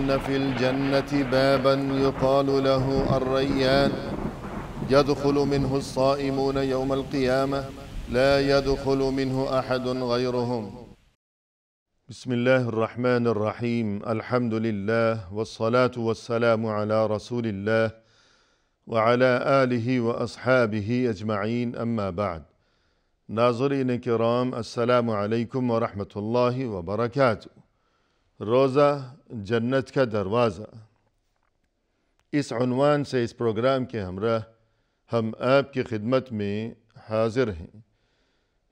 إن في الجنة بابا يقال له الريان يدخل منه الصائمون يوم القيامة لا يدخل منه أحد غيرهم بسم الله الرحمن الرحيم الحمد لله والصلاة والسلام على رسول الله وعلى آله وأصحابه أجمعين أما بعد ناظرين الكرام السلام عليكم ورحمة الله وبركاته روزہ جنت کا دروازہ اس عنوان سے اس پروگرام کے ہمراہ ہم آپ کی خدمت میں حاضر ہیں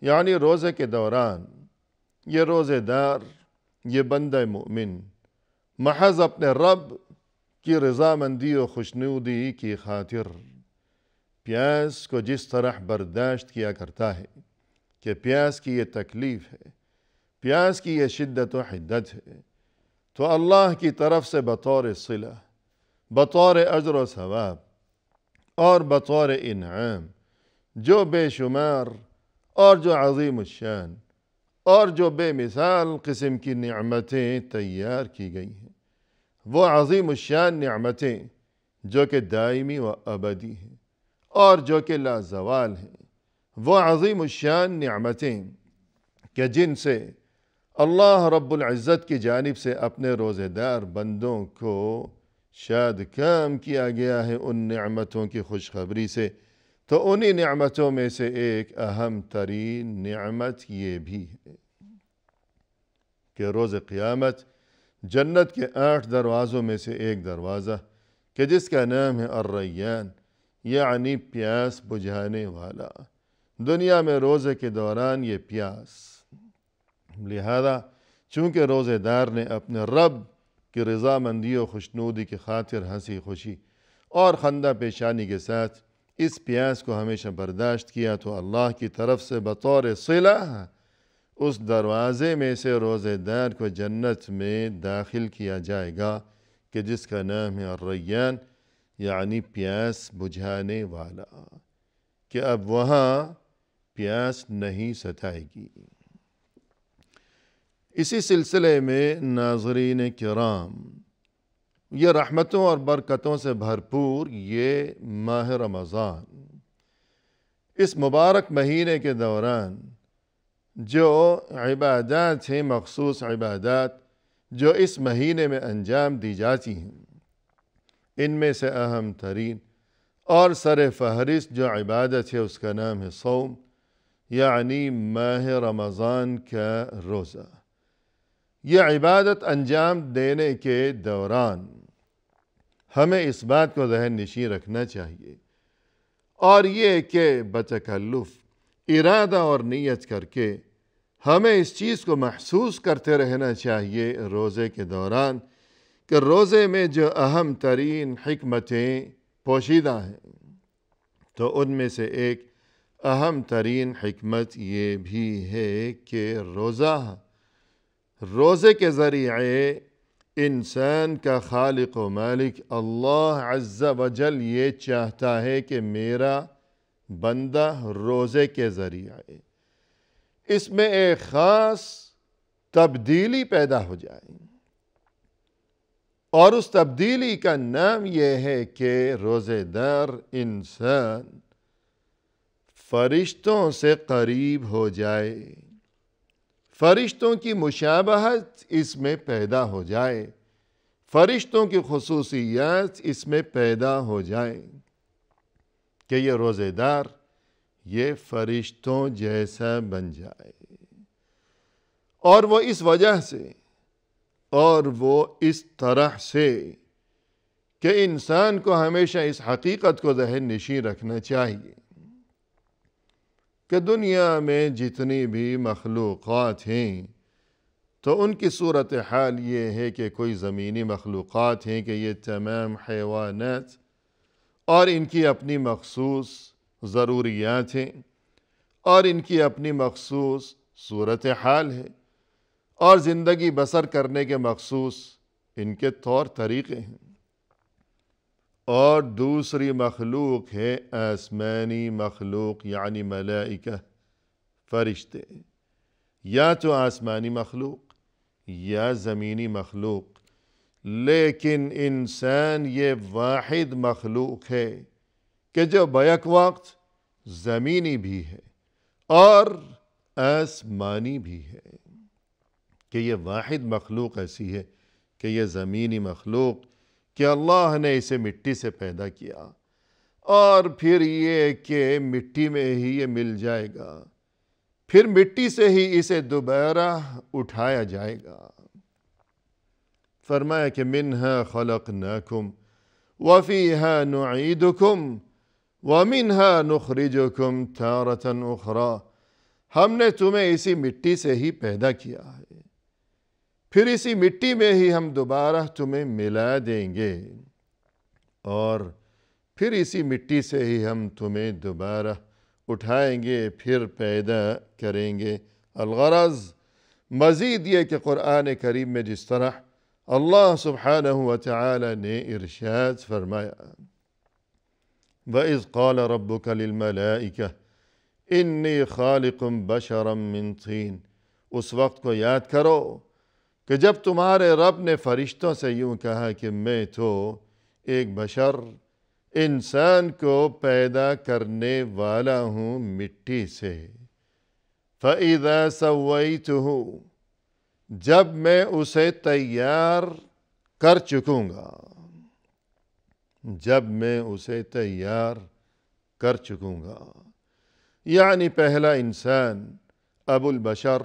یعنی روزہ کے دوران یہ روزہ دار یہ بندہ مومن محض اپنے رب کی رضامندی و خوشنودی کی خاطر پیاس کو جس طرح برداشت کیا کرتا ہے کہ پیاس کی یہ تکلیف ہے پیاس کی یہ شدت و حدت ہے تو اللہ کی طرف سے بطور صلہ بطور اجر و ثواب اور بطور انعام جو بے شمار اور جو عظیم الشان اور جو بے مثال قسم کی نعمتیں تیار کی گئی ہیں وہ عظیم الشان نعمتیں جو کہ دائمی و ابدی ہیں اور جو کہ لازوال ہیں وہ عظیم الشان نعمتیں کہ جن سے اللہ رب العزت کی جانب سے اپنے روزہ دار بندوں کو شاد کام کیا گیا ہے ان نعمتوں کی خوشخبری سے تو انہی نعمتوں میں سے ایک اہم ترین نعمت یہ بھی ہے کہ روز قیامت جنت کے آٹھ دروازوں میں سے ایک دروازہ کہ جس کا نام ہے الریان یعنی پیاس بجھانے والا دنیا میں روزے کے دوران یہ پیاس لہذا چونکہ روزہ دار نے اپنے رب کی رضا مندی و خوشنودی کی خاطر ہنسی خوشی اور خندہ پیشانی کے ساتھ اس پیاس کو ہمیشہ برداشت کیا تو اللہ کی طرف سے بطور صلح اس دروازے میں سے روزہ دار کو جنت میں داخل کیا جائے گا کہ جس کا نام ہے الریان یعنی پیاس بجھانے والا کہ اب وہاں پیاس نہیں ستائے گی اسی سلسلے میں ناظرین کرام یہ رحمتوں اور برکتوں سے بھرپور یہ ماہ رمضان اس مبارک مہینے کے دوران جو عبادات ہیں مخصوص عبادات جو اس مہینے میں انجام دی جاتی ہیں ان میں سے اہم ترین اور سر فہرست جو عبادت ہے اس کا نام ہے سوم یعنی ماہ رمضان کا روزہ یہ عبادت انجام دینے کے دوران ہمیں اس بات کو ذہن نشین رکھنا چاہیے اور یہ کہ بتکلف ارادہ اور نیت کر کے ہمیں اس چیز کو محسوس کرتے رہنا چاہیے روزے کے دوران کہ روزے میں جو اہم ترین حکمتیں پوشیدہ ہیں تو ان میں سے ایک اہم ترین حکمت یہ بھی ہے کہ روزہ روزے کے ذریعے انسان کا خالق و مالک اللہ عز و جل یہ چاہتا ہے کہ میرا بندہ روزے کے ذریعے اس میں ایک خاص تبدیلی پیدا ہو جائے اور اس تبدیلی کا نام یہ ہے کہ روزے دار انسان فرشتوں سے قریب ہو جائے فرشتوں کی مشابہت اس میں پیدا ہو جائے فرشتوں کی خصوصیات اس میں پیدا ہو جائے کہ یہ روزے دار یہ فرشتوں جیسا بن جائے اور وہ اس وجہ سے اور وہ اس طرح سے کہ انسان کو ہمیشہ اس حقیقت کو ذہن نشین رکھنا چاہیے کہ دنیا میں جتنی بھی مخلوقات ہیں تو ان کی صورت حال یہ ہے کہ کوئی زمینی مخلوقات ہیں کہ یہ تمام حیوانات اور ان کی اپنی مخصوص ضروریات ہیں اور ان کی اپنی مخصوص صورت حال ہے اور زندگی بسر کرنے کے مخصوص ان کے طور طریقے ہیں اور دوسری مخلوق ہے آسمانی مخلوق یعنی ملائکہ فرشتے یا تو آسمانی مخلوق یا زمینی مخلوق لیکن انسان یہ واحد مخلوق ہے کہ جو بیک وقت زمینی بھی ہے اور آسمانی بھی ہے کہ یہ واحد مخلوق ایسی ہے کہ یہ زمینی مخلوق کہ اللہ نے اسے مٹی سے پیدا کیا اور پھر یہ کہ مٹی میں ہی یہ مل جائے گا پھر مٹی سے ہی اسے دوبارہ اٹھایا جائے گا فرمایا کہ منہا خلقناکم وفیہا نعیدکم ومنہا نخرجکم تارتا اخری ہم نے تمہیں اسی مٹی سے ہی پیدا کیا ہے پھر اسی مٹی میں ہی ہم دوبارہ تمہیں ملا دیں گے اور پھر اسی مٹی سے ہی ہم تمہیں دوبارہ اٹھائیں گے پھر پیدا کریں گے الغرض مزید یہ کہ قرآن کریم میں جس طرح اللہ سبحانہ و چالیہ نے ارشاد فرمایا وَإِذْ قَالَ رَبُّكَ لِلْمَلَائِكَةِ کیا خَالِقٌ بَشَرًا مِّن منفین اس وقت کو یاد کرو کہ جب تمہارے رب نے فرشتوں سے یوں کہا کہ میں تو ایک بشر انسان کو پیدا کرنے والا ہوں مٹی سے فَإِذَا سَوَّيْتُهُ جب میں اسے تیار کر چکوں گا جب میں اسے تیار کر چکوں گا یعنی پہلا انسان ابو البشر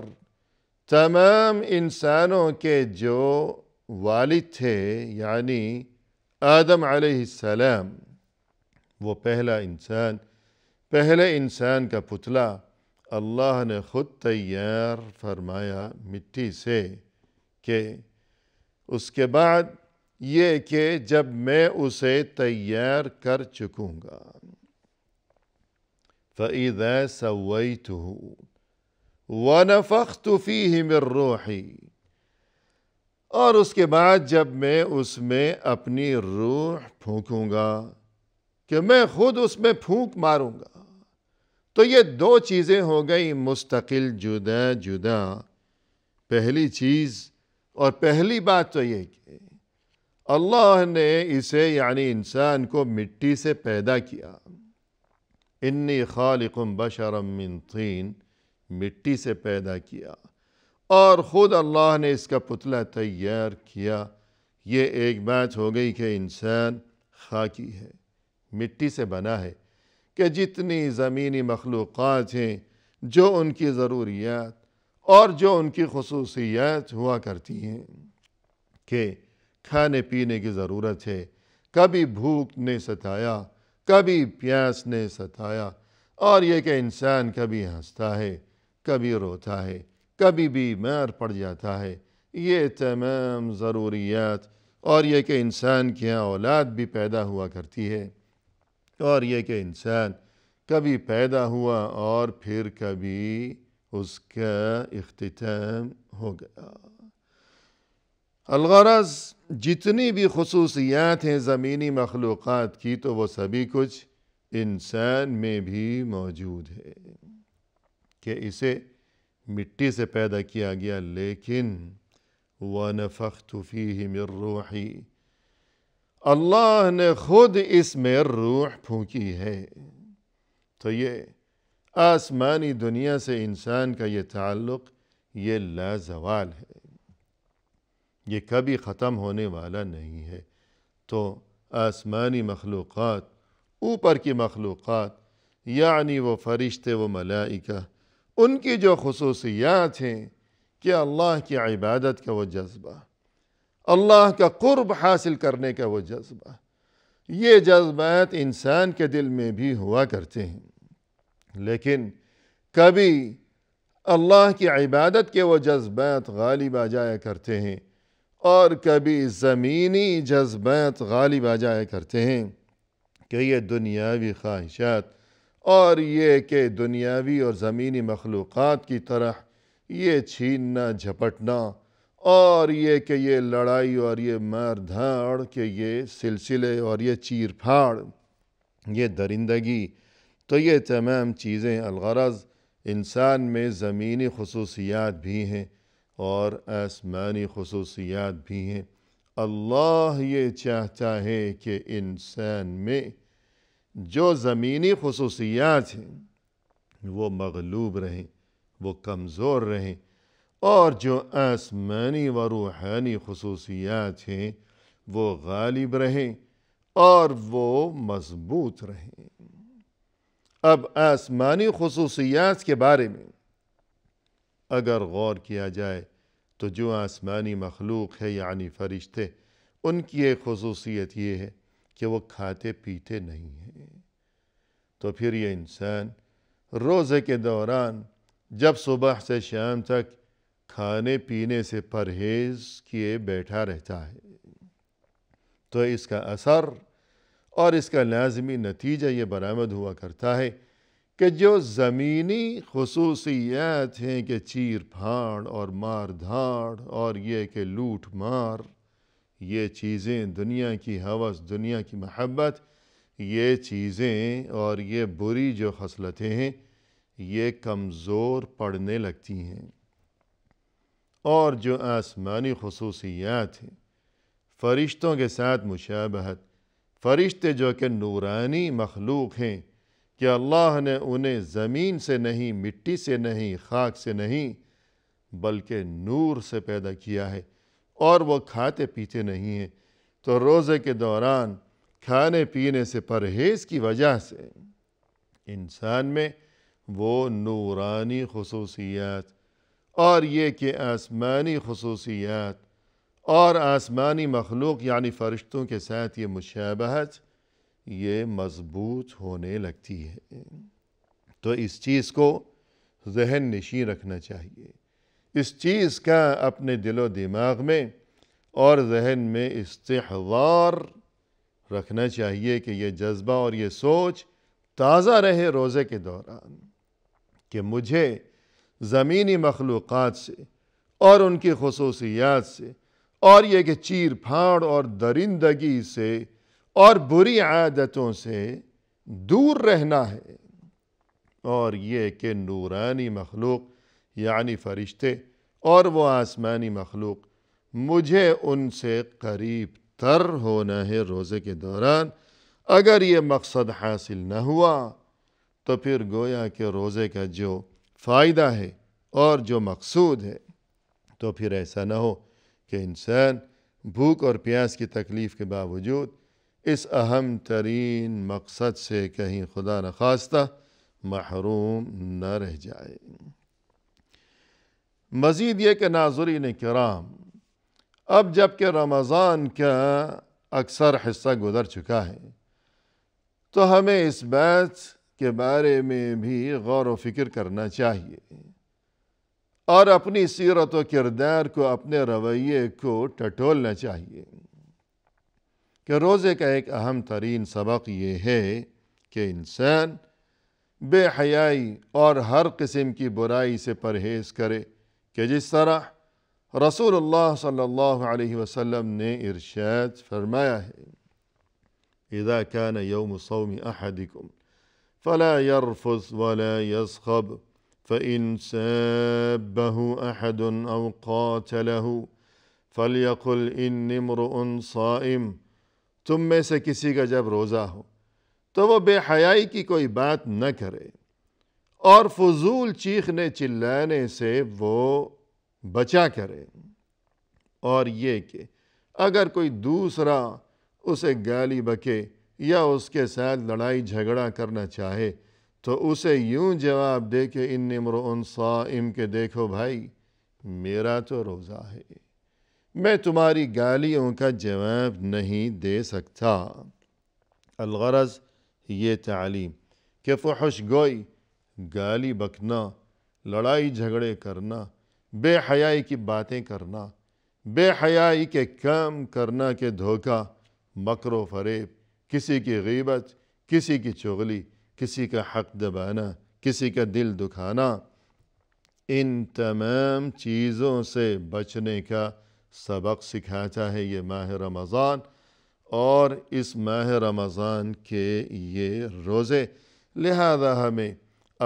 تمام انسانوں کے جو والد تھے یعنی آدم علیہ السلام وہ پہلا انسان پہلے انسان کا پتلا اللہ نے خود تیار فرمایا مٹی سے کہ اس کے بعد یہ کہ جب میں اسے تیار کر چکوں گا فعید سوئی وَنَفَخْتُ فِيهِ ہی روحی اور اس کے بعد جب میں اس میں اپنی روح پھونکوں گا کہ میں خود اس میں پھونک ماروں گا تو یہ دو چیزیں ہو گئی مستقل جدا جدا پہلی چیز اور پہلی بات تو یہ کہ اللہ نے اسے یعنی انسان کو مٹی سے پیدا کیا ان من طین مٹی سے پیدا کیا اور خود اللہ نے اس کا پتلا تیار کیا یہ ایک بات ہو گئی کہ انسان خاکی ہے مٹی سے بنا ہے کہ جتنی زمینی مخلوقات ہیں جو ان کی ضروریات اور جو ان کی خصوصیات ہوا کرتی ہیں کہ کھانے پینے کی ضرورت ہے کبھی بھوک نے ستایا کبھی پیاس نے ستایا اور یہ کہ انسان کبھی ہنستا ہے کبھی روتا ہے کبھی بیمار پڑ جاتا ہے یہ تمام ضروریات اور یہ کہ انسان کے یہاں اولاد بھی پیدا ہوا کرتی ہے اور یہ کہ انسان کبھی پیدا ہوا اور پھر کبھی اس کا اختتام ہو گیا الغرض جتنی بھی خصوصیات ہیں زمینی مخلوقات کی تو وہ سبھی کچھ انسان میں بھی موجود ہے کہ اسے مٹی سے پیدا کیا گیا لیکن وَنَفَخْتُ فِيهِ مِن رُوحِ اللہ نے خود اس میں روح پھونکی ہے تو یہ آسمانی دنیا سے انسان کا یہ تعلق یہ لازوال ہے یہ کبھی ختم ہونے والا نہیں ہے تو آسمانی مخلوقات اوپر کی مخلوقات یعنی وہ فرشتے وہ ملائکہ ان کی جو خصوصیات ہیں کہ اللہ کی عبادت کا وہ جذبہ اللہ کا قرب حاصل کرنے کا وہ جذبہ یہ جذبات انسان کے دل میں بھی ہوا کرتے ہیں لیکن کبھی اللہ کی عبادت کے وہ جذبات غالب آ جایا کرتے ہیں اور کبھی زمینی جذبات غالب آ جایا کرتے ہیں کہ یہ دنیاوی خواہشات اور یہ کہ دنیاوی اور زمینی مخلوقات کی طرح یہ چھیننا جھپٹنا اور یہ کہ یہ لڑائی اور یہ مار دھاڑ کے یہ سلسلے اور یہ چیر پھاڑ یہ درندگی تو یہ تمام چیزیں الغرض انسان میں زمینی خصوصیات بھی ہیں اور آسمانی خصوصیات بھی ہیں اللہ یہ چاہتا ہے کہ انسان میں جو زمینی خصوصیات ہیں وہ مغلوب رہیں وہ کمزور رہیں اور جو آسمانی و روحانی خصوصیات ہیں وہ غالب رہیں اور وہ مضبوط رہیں اب آسمانی خصوصیات کے بارے میں اگر غور کیا جائے تو جو آسمانی مخلوق ہے یعنی فرشتے ان کی ایک خصوصیت یہ ہے کہ وہ کھاتے پیتے نہیں ہیں تو پھر یہ انسان روزے کے دوران جب صبح سے شام تک کھانے پینے سے پرہیز کیے بیٹھا رہتا ہے تو اس کا اثر اور اس کا لازمی نتیجہ یہ برآمد ہوا کرتا ہے کہ جو زمینی خصوصیات ہیں کہ چیر پھاڑ اور مار دھاڑ اور یہ کہ لوٹ مار یہ چیزیں دنیا کی حوث دنیا کی محبت یہ چیزیں اور یہ بری جو خصلتیں ہیں یہ کمزور پڑنے لگتی ہیں اور جو آسمانی خصوصیات ہیں فرشتوں کے ساتھ مشابہت فرشتے جو کہ نورانی مخلوق ہیں کہ اللہ نے انہیں زمین سے نہیں مٹی سے نہیں خاک سے نہیں بلکہ نور سے پیدا کیا ہے اور وہ کھاتے پیتے نہیں ہیں تو روزے کے دوران کھانے پینے سے پرہیز کی وجہ سے انسان میں وہ نورانی خصوصیات اور یہ کہ آسمانی خصوصیات اور آسمانی مخلوق یعنی فرشتوں کے ساتھ یہ مشابہت یہ مضبوط ہونے لگتی ہے تو اس چیز کو ذہن نشین رکھنا چاہیے اس چیز کا اپنے دل و دماغ میں اور ذہن میں استحضار رکھنا چاہیے کہ یہ جذبہ اور یہ سوچ تازہ رہے روزے کے دوران کہ مجھے زمینی مخلوقات سے اور ان کی خصوصیات سے اور یہ کہ چیر پھاڑ اور درندگی سے اور بری عادتوں سے دور رہنا ہے اور یہ کہ نورانی مخلوق یعنی فرشتے اور وہ آسمانی مخلوق مجھے ان سے قریب تر ہونا ہے روزے کے دوران اگر یہ مقصد حاصل نہ ہوا تو پھر گویا کہ روزے کا جو فائدہ ہے اور جو مقصود ہے تو پھر ایسا نہ ہو کہ انسان بھوک اور پیاس کی تکلیف کے باوجود اس اہم ترین مقصد سے کہیں خدا نخواستہ محروم نہ رہ جائے مزید یہ کہ ناظرین کرام اب جب کہ رمضان کا اکثر حصہ گزر چکا ہے تو ہمیں اس بات کے بارے میں بھی غور و فکر کرنا چاہیے اور اپنی سیرت و کردار کو اپنے رویے کو ٹٹولنا چاہیے کہ روزے کا ایک اہم ترین سبق یہ ہے کہ انسان بے حیائی اور ہر قسم کی برائی سے پرہیز کرے کہ جس طرح رسول اللہ صلی اللہ علیہ وسلم نے ارشاد فرمایا ہے اذا كان يوم صوم احدكم فلا يرفث ولا يصخب فإن سابه أحد أو قاتله فليقل إني امرؤ صائم تم میں سے کسی کا جب روزہ ہو تو وہ بے حیائی کی کوئی بات نہ کرے اور فضول چیخنے چلانے سے وہ بچا کرے اور یہ کہ اگر کوئی دوسرا اسے گالی بکے یا اس کے ساتھ لڑائی جھگڑا کرنا چاہے تو اسے یوں جواب دے کہ ان صائم کے دیکھو بھائی میرا تو روزہ ہے میں تمہاری گالیوں کا جواب نہیں دے سکتا الغرض یہ تعلیم کہ فحش گوئی گالی بکنا لڑائی جھگڑے کرنا بے حیائی کی باتیں کرنا بے حیائی کے کام کرنا کہ دھوکہ مکر و فریب کسی کی غیبت کسی کی چغلی کسی کا حق دبانا کسی کا دل دکھانا ان تمام چیزوں سے بچنے کا سبق سکھاتا ہے یہ ماہ رمضان اور اس ماہ رمضان کے یہ روزے لہذا ہمیں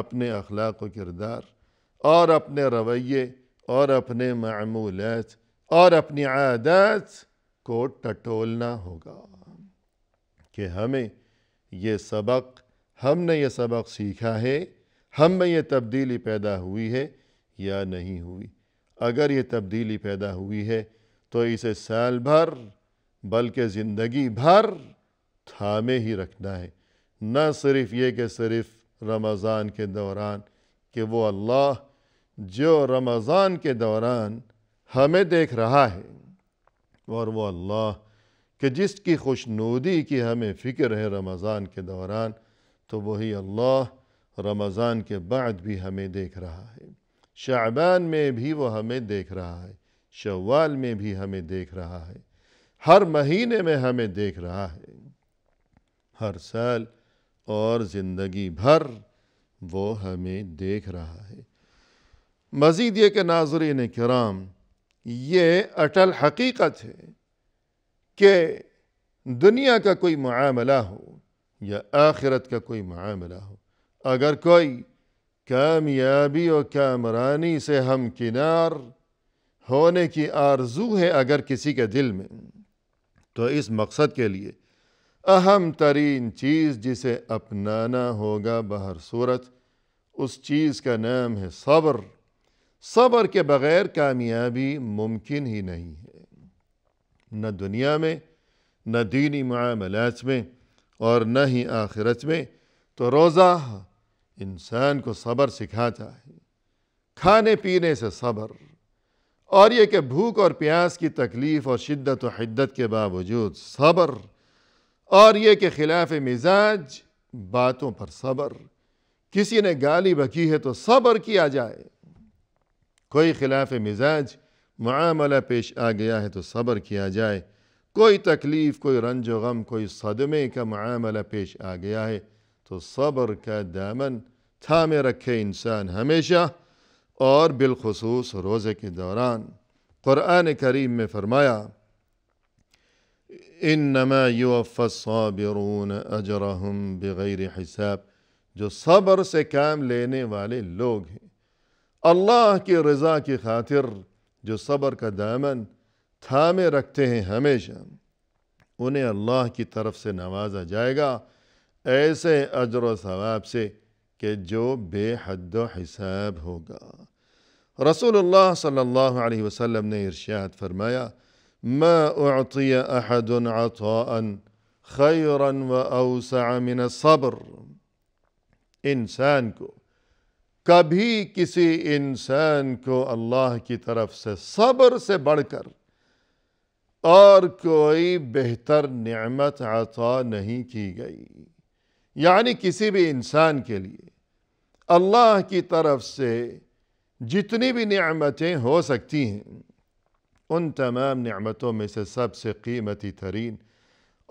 اپنے اخلاق و کردار اور اپنے رویے اور اپنے معمولات اور اپنی عادات کو ٹٹولنا ہوگا کہ ہمیں یہ سبق ہم نے یہ سبق سیکھا ہے ہم میں یہ تبدیلی پیدا ہوئی ہے یا نہیں ہوئی اگر یہ تبدیلی پیدا ہوئی ہے تو اسے سال بھر بلکہ زندگی بھر تھامے ہی رکھنا ہے نہ صرف یہ کہ صرف رمضان کے دوران کہ وہ اللہ جو رمضان کے دوران ہمیں دیکھ رہا ہے اور وہ اللہ کہ جس کی خوش نودی کی ہمیں فکر ہے رمضان کے دوران تو وہی اللہ رمضان کے بعد بھی ہمیں دیکھ رہا ہے شعبان میں بھی وہ ہمیں دیکھ رہا ہے شوال میں بھی ہمیں دیکھ رہا ہے ہر مہینے میں ہمیں دیکھ رہا ہے ہر سال اور زندگی بھر وہ ہمیں دیکھ رہا ہے مزید یہ کہ ناظرین کرام یہ اٹل حقیقت ہے کہ دنیا کا کوئی معاملہ ہو یا آخرت کا کوئی معاملہ ہو اگر کوئی کامیابی و کامرانی سے ہم کنار ہونے کی آرزو ہے اگر کسی کے دل میں تو اس مقصد کے لیے اہم ترین چیز جسے اپنانا ہوگا بہر صورت اس چیز کا نام ہے صبر صبر کے بغیر کامیابی ممکن ہی نہیں ہے نہ دنیا میں نہ دینی معاملات میں اور نہ ہی آخرت میں تو روزہ انسان کو صبر سکھاتا ہے کھانے پینے سے صبر اور یہ کہ بھوک اور پیاس کی تکلیف اور شدت و حدت کے باوجود صبر اور یہ کہ خلاف مزاج باتوں پر صبر کسی نے گالی بکی ہے تو صبر کیا جائے کوئی خلاف مزاج معاملہ پیش آ گیا ہے تو صبر کیا جائے کوئی تکلیف کوئی رنج و غم کوئی صدمے کا معاملہ پیش آ گیا ہے تو صبر کا دامن تھامے رکھے انسان ہمیشہ اور بالخصوص روزے کے دوران قرآن کریم میں فرمایا انما نما الصابرون اجرهم بغیر حساب جو صبر سے کام لینے والے لوگ ہیں اللہ کی رضا کی خاطر جو صبر کا دامن تھامے رکھتے ہیں ہمیشہ انہیں اللہ کی طرف سے نوازا جائے گا ایسے اجر و ثواب سے کہ جو بے حد و حساب ہوگا رسول اللہ صلی اللہ علیہ وسلم نے ارشاد فرمایا ما عطاء خيرا العطن من الصبر انسان کو کبھی کسی انسان کو اللہ کی طرف سے صبر سے بڑھ کر اور کوئی بہتر نعمت عطا نہیں کی گئی یعنی کسی بھی انسان کے لیے اللہ کی طرف سے جتنی بھی نعمتیں ہو سکتی ہیں ان تمام نعمتوں میں سے سب سے قیمتی ترین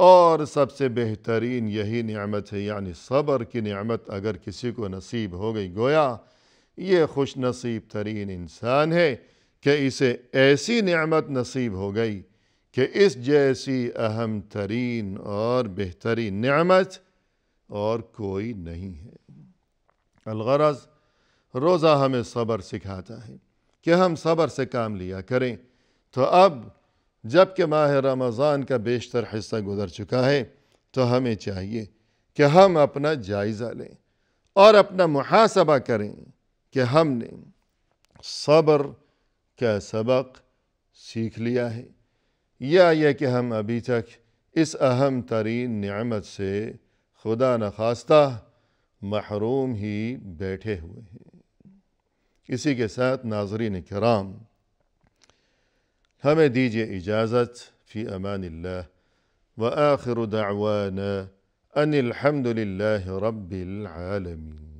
اور سب سے بہترین یہی نعمت ہے یعنی صبر کی نعمت اگر کسی کو نصیب ہو گئی گویا یہ خوش نصیب ترین انسان ہے کہ اسے ایسی نعمت نصیب ہو گئی کہ اس جیسی اہم ترین اور بہترین نعمت اور کوئی نہیں ہے الغرض روزہ ہمیں صبر سکھاتا ہے کہ ہم صبر سے کام لیا کریں تو اب جب کہ ماہ رمضان کا بیشتر حصہ گزر چکا ہے تو ہمیں چاہیے کہ ہم اپنا جائزہ لیں اور اپنا محاسبہ کریں کہ ہم نے صبر کا سبق سیکھ لیا ہے یا یہ کہ ہم ابھی تک اس اہم ترین نعمت سے خدا نخواستہ محروم ہی بیٹھے ہوئے ہیں اسی کے ساتھ ناظرین کرام هم ديجي اجازت في امان الله واخر دعوانا ان الحمد لله رب العالمين